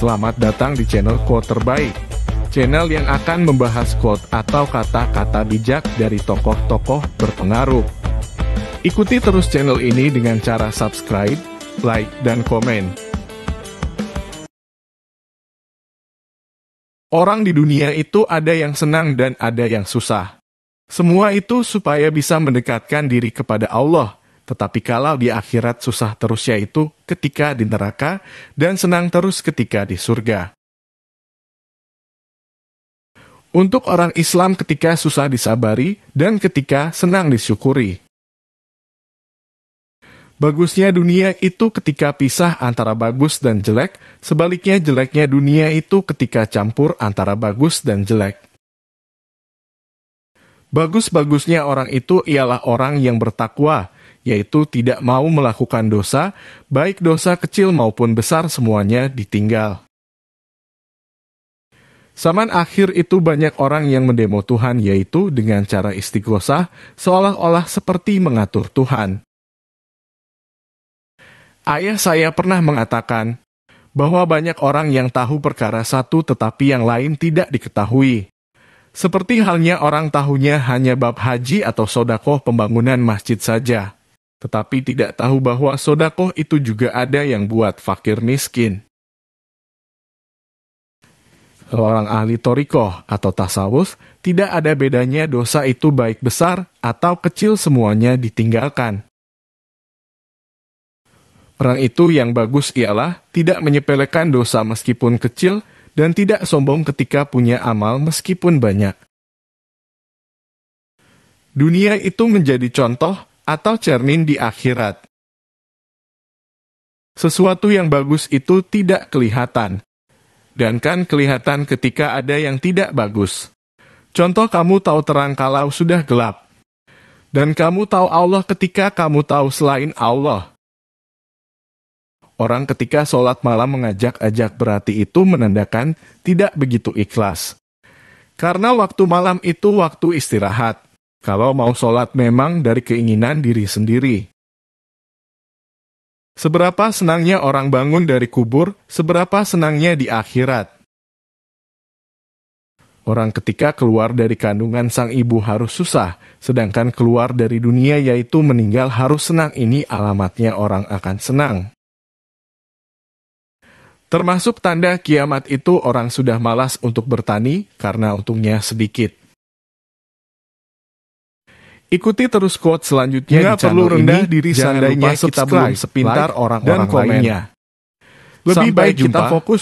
Selamat datang di channel Quote Terbaik. Channel yang akan membahas quote atau kata-kata bijak dari tokoh-tokoh berpengaruh. Ikuti terus channel ini dengan cara subscribe, like, dan komen. Orang di dunia itu ada yang senang dan ada yang susah. Semua itu supaya bisa mendekatkan diri kepada Allah. Tetapi kalau di akhirat susah terus yaitu ketika di neraka dan senang terus ketika di surga. Untuk orang Islam ketika susah disabari dan ketika senang disyukuri. Bagusnya dunia itu ketika pisah antara bagus dan jelek, sebaliknya jeleknya dunia itu ketika campur antara bagus dan jelek. Bagus-bagusnya orang itu ialah orang yang bertakwa, yaitu tidak mau melakukan dosa, baik dosa kecil maupun besar semuanya ditinggal. Zaman akhir itu banyak orang yang mendemo Tuhan yaitu dengan cara istighosah seolah-olah seperti mengatur Tuhan. Ayah saya pernah mengatakan bahwa banyak orang yang tahu perkara satu tetapi yang lain tidak diketahui. Seperti halnya orang tahunya hanya bab haji atau sodakoh pembangunan masjid saja tetapi tidak tahu bahwa sodakoh itu juga ada yang buat fakir miskin. Orang ahli torikoh atau tasawuf tidak ada bedanya dosa itu baik besar atau kecil semuanya ditinggalkan. Orang itu yang bagus ialah tidak menyepelekan dosa meskipun kecil dan tidak sombong ketika punya amal meskipun banyak. Dunia itu menjadi contoh atau cermin di akhirat. Sesuatu yang bagus itu tidak kelihatan, dan kan kelihatan ketika ada yang tidak bagus. Contoh kamu tahu terang kalau sudah gelap, dan kamu tahu Allah ketika kamu tahu selain Allah. Orang ketika sholat malam mengajak-ajak berarti itu menandakan tidak begitu ikhlas. Karena waktu malam itu waktu istirahat. Kalau mau sholat memang dari keinginan diri sendiri. Seberapa senangnya orang bangun dari kubur, seberapa senangnya di akhirat. Orang ketika keluar dari kandungan sang ibu harus susah, sedangkan keluar dari dunia yaitu meninggal harus senang ini alamatnya orang akan senang. Termasuk tanda kiamat itu orang sudah malas untuk bertani karena untungnya sedikit. Ikuti terus quote selanjutnya Nggak di perlu rendah ini, diri seandainya kita belum sepintar orang-orang like, lainnya. Lebih Sampai baik jumpa. kita fokus